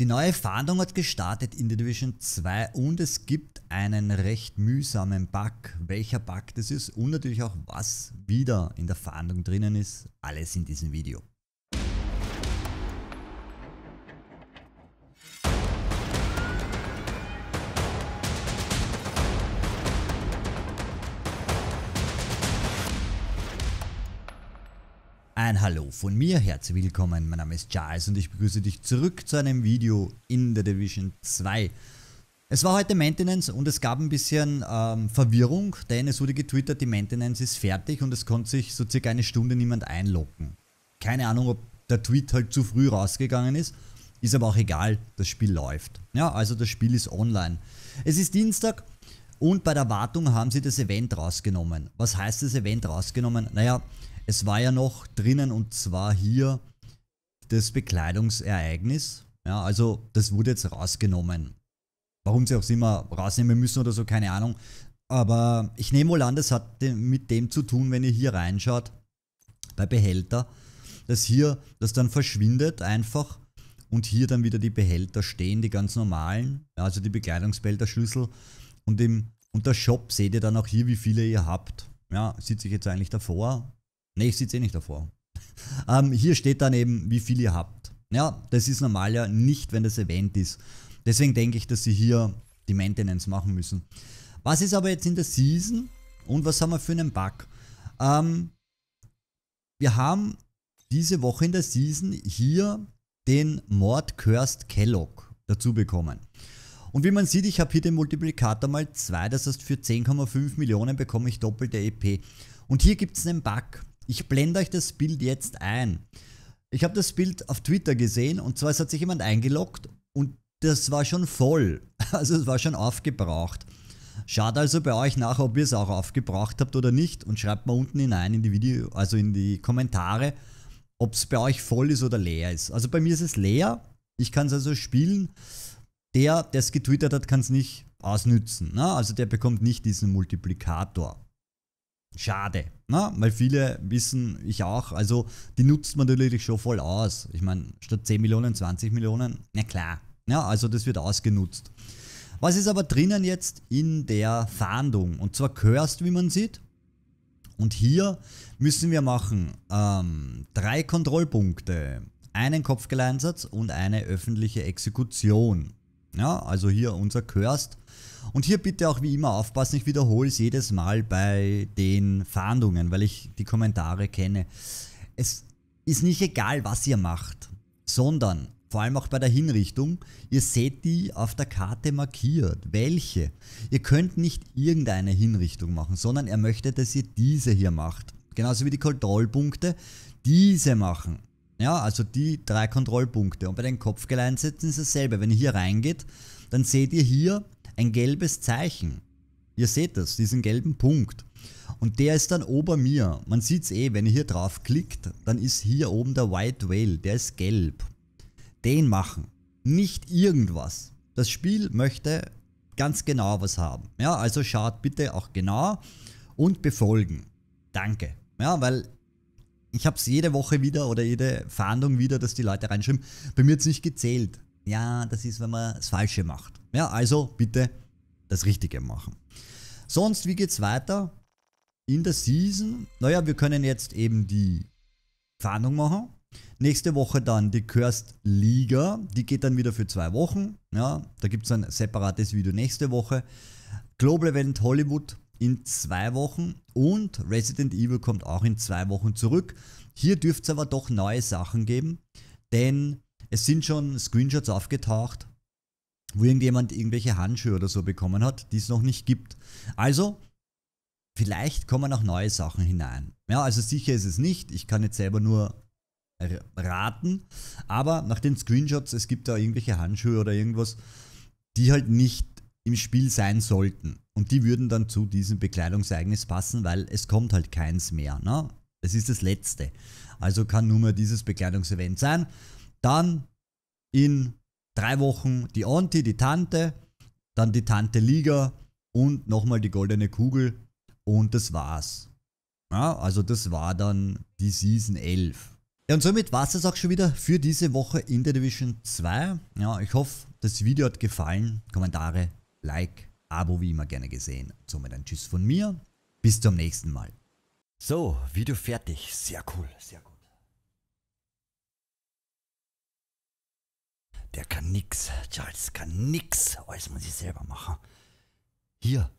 Die neue Fahndung hat gestartet in der Division 2 und es gibt einen recht mühsamen Bug. Welcher Bug das ist und natürlich auch was wieder in der Fahndung drinnen ist, alles in diesem Video. Ein Hallo von mir, herzlich willkommen, mein Name ist Charles und ich begrüße dich zurück zu einem Video in der Division 2. Es war heute Maintenance und es gab ein bisschen ähm, Verwirrung, denn es wurde getwittert, die Maintenance ist fertig und es konnte sich so circa eine Stunde niemand einloggen. Keine Ahnung, ob der Tweet halt zu früh rausgegangen ist, ist aber auch egal, das Spiel läuft. Ja, also das Spiel ist online. Es ist Dienstag und bei der Wartung haben sie das Event rausgenommen. Was heißt das Event rausgenommen? Naja, es war ja noch drinnen und zwar hier das Bekleidungsereignis. Ja, also das wurde jetzt rausgenommen. Warum sie auch immer rausnehmen müssen oder so, keine Ahnung. Aber ich nehme wohl an, das hat mit dem zu tun, wenn ihr hier reinschaut, bei Behälter, dass hier das dann verschwindet einfach und hier dann wieder die Behälter stehen, die ganz normalen, also die Bekleidungsbehälterschlüssel. Und im unter Shop seht ihr dann auch hier, wie viele ihr habt. Ja, sitze ich jetzt eigentlich davor, Ne, ich sitze eh nicht davor. ähm, hier steht dann eben, wie viel ihr habt. Ja, das ist normal ja nicht, wenn das Event ist. Deswegen denke ich, dass sie hier die Maintenance machen müssen. Was ist aber jetzt in der Season und was haben wir für einen Bug? Ähm, wir haben diese Woche in der Season hier den Mord Cursed Kellogg dazu bekommen. Und wie man sieht, ich habe hier den Multiplikator mal 2, das heißt für 10,5 Millionen bekomme ich doppelte EP. Und hier gibt es einen Bug. Ich blende euch das Bild jetzt ein. Ich habe das Bild auf Twitter gesehen und zwar es hat sich jemand eingeloggt und das war schon voll. Also es war schon aufgebraucht. Schaut also bei euch nach, ob ihr es auch aufgebraucht habt oder nicht und schreibt mal unten hinein in die Video, also in die Kommentare, ob es bei euch voll ist oder leer ist. Also bei mir ist es leer. Ich kann es also spielen. Der, der es getwittert hat, kann es nicht ausnützen. Ne? Also der bekommt nicht diesen Multiplikator. Schade, ne? weil viele wissen, ich auch, also die nutzt man natürlich schon voll aus. Ich meine, statt 10 Millionen, 20 Millionen, na klar. Ja, also das wird ausgenutzt. Was ist aber drinnen jetzt in der Fahndung? Und zwar Cursed, wie man sieht. Und hier müssen wir machen ähm, drei Kontrollpunkte, einen Kopfgeleinsatz und eine öffentliche Exekution. Ja, also hier unser Cursed. Und hier bitte auch wie immer aufpassen, ich wiederhole es jedes Mal bei den Fahndungen, weil ich die Kommentare kenne. Es ist nicht egal, was ihr macht, sondern vor allem auch bei der Hinrichtung, ihr seht die auf der Karte markiert. Welche? Ihr könnt nicht irgendeine Hinrichtung machen, sondern er möchte, dass ihr diese hier macht. Genauso wie die Kontrollpunkte diese machen. Ja, also die drei Kontrollpunkte. Und bei den Kopfgeleinsätzen ist dasselbe. Wenn ihr hier reingeht, dann seht ihr hier ein gelbes Zeichen. Ihr seht das, diesen gelben Punkt. Und der ist dann ober mir. Man sieht es eh, wenn ihr hier drauf klickt, dann ist hier oben der White Whale, der ist gelb. Den machen. Nicht irgendwas. Das Spiel möchte ganz genau was haben. Ja, also schaut bitte auch genau und befolgen. Danke. Ja, weil ich habe es jede Woche wieder oder jede Fahndung wieder, dass die Leute reinschreiben, bei mir hat es nicht gezählt. Ja, das ist, wenn man das Falsche macht. Ja, also bitte das Richtige machen. Sonst, wie geht's weiter? In der Season, naja, wir können jetzt eben die Fahndung machen. Nächste Woche dann die Cursed Liga. Die geht dann wieder für zwei Wochen. Ja, da gibt es ein separates Video nächste Woche. Global Event Hollywood in zwei Wochen und Resident Evil kommt auch in zwei Wochen zurück. Hier dürfte es aber doch neue Sachen geben, denn es sind schon Screenshots aufgetaucht, wo irgendjemand irgendwelche Handschuhe oder so bekommen hat, die es noch nicht gibt. Also, vielleicht kommen auch neue Sachen hinein. Ja, also sicher ist es nicht. Ich kann jetzt selber nur raten, aber nach den Screenshots, es gibt da irgendwelche Handschuhe oder irgendwas, die halt nicht im Spiel sein sollten. Und die würden dann zu diesem Bekleidungseignis passen, weil es kommt halt keins mehr. Ne? Es ist das letzte. Also kann nur mehr dieses Bekleidungsevent sein. Dann in drei Wochen die Auntie, die Tante, dann die Tante Liga und nochmal die goldene Kugel und das war's. Ja, also das war dann die Season 11. Ja, und somit war es das auch schon wieder für diese Woche in der Division 2. Ja, ich hoffe, das Video hat gefallen. Kommentare, Like Abo wie immer gerne gesehen. Somit ein Tschüss von mir. Bis zum nächsten Mal. So, Video fertig. Sehr cool, sehr gut. Der kann nix. Charles kann nix. Alles muss ich selber machen. Hier,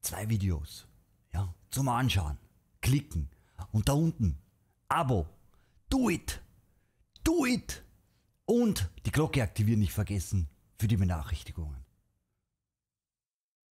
zwei Videos. Ja, zum Anschauen. Klicken. Und da unten, Abo. Do it. Do it. Und die Glocke aktivieren nicht vergessen für die Benachrichtigungen.